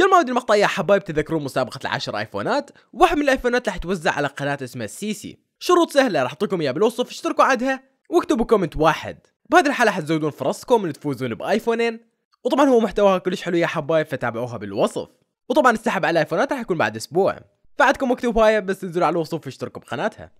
قبل ما ابدا المقطع يا حبايب تذكرون مسابقة العشر ايفونات واحد من الايفونات راح توزع على قناة اسمها السيسي شروط سهلة راح اعطيكم اياها بالوصف اشتركوا عدها واكتبوا كومنت واحد بهذه الحالة حتزودون فرصكم ان تفوزون بايفونين وطبعا هو محتواها كلش حلو يا حبايب فتابعوها بالوصف وطبعا السحب على الايفونات راح يكون بعد اسبوع فعدكم مكتوب هاي بس تنزلوا على الوصف واشتركوا بقناتها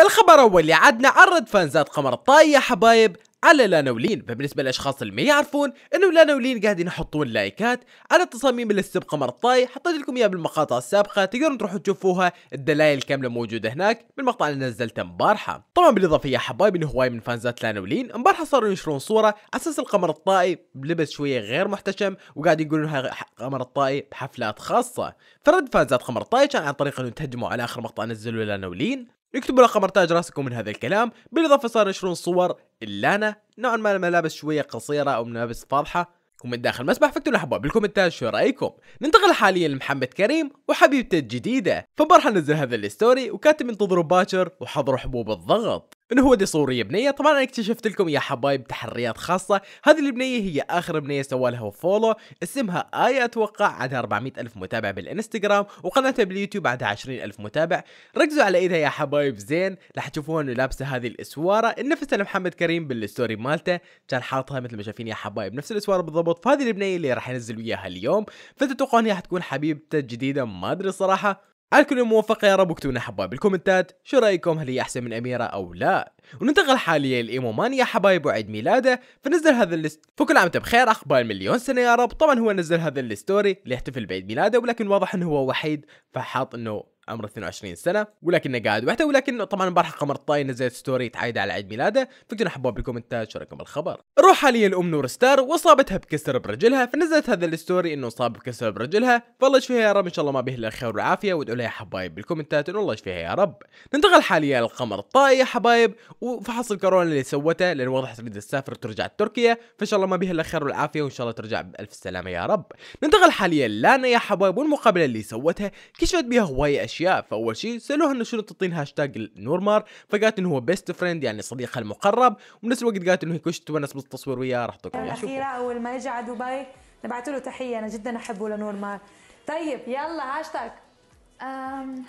الخبر اول اللي عدنا عرض فانزات قمر الطاي يا حبايب على لانولين فبالنسبه للاشخاص اللي ما يعرفون انه لانولين قاعدين يحطون لايكات على التصاميم اللي قمر مرطاي حطيت لكم اياها بالمقاطع السابقه تقدرون تروحوا تشوفوها الدلائل كامله موجوده هناك بالمقطع اللي نزلته امبارحه طبعا بالاضافه يا حبايب انه هواي من فانزات لانولين امبارحه صاروا ينشرون صوره على اساس القمر الطائي بلبس شويه غير محتشم وقاعد يقولونها قمر الطائي بحفلات خاصه فرد فانزات قمر الطائي كان عن طريق انه تهجموا على اخر مقطع نزلوه لانولين اكتبوا رقم ارتاج راسكم من هذا الكلام بالاضافه صار ينشرون صور اللانا نوعا ما الملابس شويه قصيره او ملابس فاضحه ومن داخل المسبح فكتبوا لنا بالكومنتات شو رايكم ننتقل حاليا لمحمد كريم وحبيبته الجديده فبرح نزل هذا الستوري وكاتب انتظروا باكر وحضروا حبوب الضغط انه هو دي صوري بنيه طبعا انا اكتشفت لكم يا حبايب تحريات خاصه هذه البنيه هي اخر بنيه سوالها فولو اسمها اي اتوقع عندها 400 الف متابع بالانستغرام وقناتها باليوتيوب عندها 20 الف متابع ركزوا على ايدها يا حبايب زين راح تشوفوها انه لابسه هذه الاسواره نفسها محمد كريم بالستوري مالته كان حاطها مثل ما شايفين يا حبايب نفس الاسواره بالضبط فهذه البنيه اللي راح ينزل وياها اليوم فتتوقعون هي حتكون حبيبته الجديده ما ادري صراحه على كل موفقة يا رب اكتبوا لنا حبايب بالكومنتات شو رايكم هل هي احسن من اميرة او لا وننتقل حاليا لايمو مانيا حبايب وعيد ميلاده فنزل هذا الليست فكل عام بخير اخبار مليون سنة يا رب طبعا هو نزل هذا الستوري ليحتفل بعيد ميلاده ولكن واضح انه هو وحيد فحاط انه عمره 22 سنه ولكنه قاعد وحده ولكن طبعا امبارح قمر الطاي نزلت ستوري تعايد على عيد ميلاده فكنا حبوا بالكومنتات شو رايكم بالخبر روح حاليا الام نور ستار واصابتها بكسر برجلها فنزلت هذا الستوري انه صاب بكسر برجلها فالله يشفيها يا رب ان شاء الله ما به الا الخير والعافيه وادعوا لها يا حبايب بالكومنتات انه الله يشفيها يا رب ننتقل حاليا للقمر الطاي يا حبايب وفحص الكورونا اللي سوته لان واضح تريد تسافر وترجع تركيا فان شاء الله ما به الا الخير والعافيه وان شاء الله ترجع بالف سلامه يا رب ننتقل حاليا لانا يا حبايب والمقابله اللي سوتها كشفت بها هوايه اشياء فاول شيء سالوها انه شنو تعطين هاشتاج نورمار فقالت انه هو بيست فريند يعني صديقها المقرب وبنفس الوقت قالت انه هي كلش تونس بالتصوير وياه راح تكون الاخيره اول ما يجي على دبي نبعث له تحيه انا جدا احبه لنورمار طيب يلا هاشتاج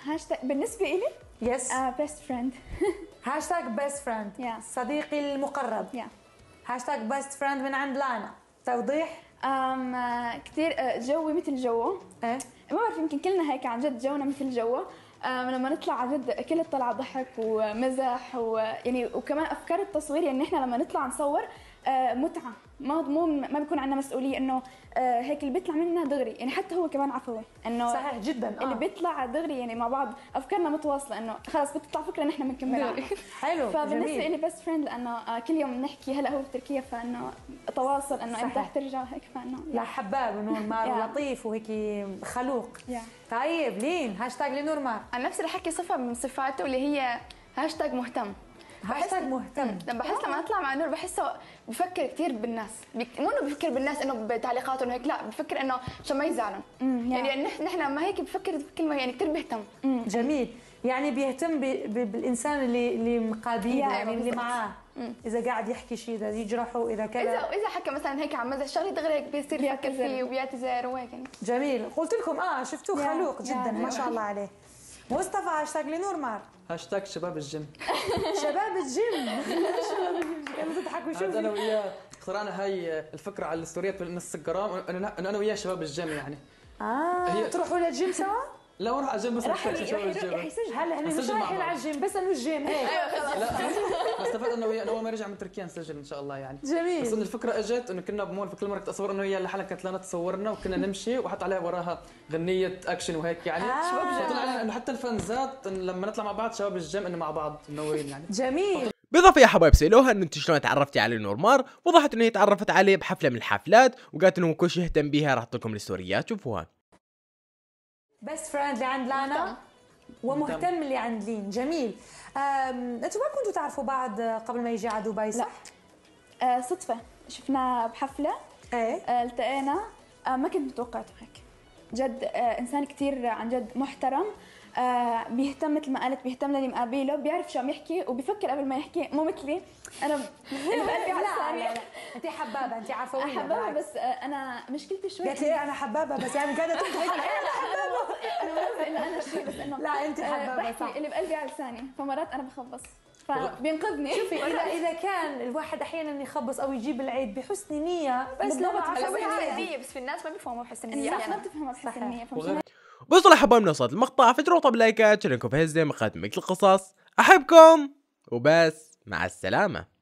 هاشتاج بالنسبه لي يس بيست فريند هاشتاج بيست فريند صديقي المقرب yeah. هاشتاج بيست فريند من عند لانا توضيح كثير أه، جوي مثل جوه ايه ما بعرف يمكن كلنا هيك عن جد جونا مثل جوه لما نطلع عن جد كل الطلعه ضحك ومزح ويعني وكمان افكار التصوير يعني نحن لما نطلع نصور آه، متعه ما مو ما بيكون عندنا مسؤوليه انه آه، هيك اللي بيطلع منا دغري يعني حتى هو كمان عفوي انه صحيح جدا آه. اللي بيطلع دغري يعني مع بعض افكارنا متواصله انه خلص بتطلع فكره نحن بنكمل حلو فبالنسبه لي بيست فريند لانه آه، كل يوم بنحكي هلا هو بتركيا فانه تواصل انه انت رح ترجع هيك فانه لا حباب نور مار لطيف وهيك خلوق طيب لين هاشتاج لنور مار انا نفس الحكي صفه من صفاته اللي هي هاشتاج مهتم بحس مهتم لما بحس لما اه. اطلع مع نور بحسه بفكر كثير بالناس مو انه بفكر بالناس انه بتعليقاته انه هيك لا بفكر انه عشان ما يزعلوا يعني نحن ما هيك بفكر بكلمه يعني كثير بيهتم جميل يعني بيهتم بي بي بالانسان اللي اللي مقابله يعني اللي معاه اذا قاعد يحكي شيء اذا يجرحه اذا كذا اذا اذا حكى مثلا هيك عن مثلا شغله دغري هيك بيصير يفكر فيه وبيعتذر وهيك جميل قلت لكم اه شفتوه خلوق جدا ما شاء الله عليه مصطفى هاشتاج لنور مار هاشتاج شباب الجيم شباب الجيم شباب كانوا تضحكوا شوفي انا وياه اخترعنا هاي الفكره على الستوريات بالانستغرام انه انا وياه شباب الجيم يعني اه هي... تروحوا للجيم سوا؟ لا وراح على الجيم بس راح يسجل هلا هلا مش رايحين على الجيم بس انه الجيم هيك ايوه خلص لا استفدت انه اول ما رجع من تركيا نسجل ان شاء الله يعني جميل بس انه الفكره اجت انه كنا بمول فكل مره كنت اصور انه هي لحالها كانت لنا تصورنا وكنا نمشي وحط عليها وراها غنيه اكشن وهيك يعني آه. فطلع انه حتى الفانزات إن لما نطلع مع بعض شباب الجيم انه مع بعض منورين يعني جميل بالإضافة يا حبايب سألوها إنه أنت شلون تعرفتي على نورمار وضحت إنه هي تعرفت عليه بحفلة من الحفلات وقالت إنه كل شيء يهتم بيها راح أحط لكم الستوريات شوفوها بيست فريند اللي عند لانا ومهتم اللي عند لين جميل انتوا ما كنتوا تعرفوا بعض قبل ما يجي على دبي صح؟ آه صدفه شفنا بحفله ايه آه التقينا آه ما كنت متوقعته هيك جد آه انسان كثير عن جد محترم آه، بيهتم مثل ما قالت بيهتم للي مقابله بيعرف شو عم يحكي وبيفكر قبل ما يحكي مو مثلي انا بقلبي على السريع انت حبابه انت عفويه حبابه بس آه، انا مشكلتي شوي قالت لي انا حبابه بس يعني قاعده تضحك انا حبابه انا انا شيء بس انه لا انت آه، حبابه صح اللي بقلبي على لساني فمرات انا بخبص فبينقذني شوفي اذا اذا كان الواحد احيانا يخبص او يجيب العيد بحسن نيه بس لو حسن نيه بس في الناس ما بيفهموا بحسن نيه الناس ما بتفهموا بحسن نيه بوصلوا حبايبنا وصلت المقطع فجروا طب لايكات شاركوا في هزة مقاطع مثل القصص احبكم وبس مع السلامه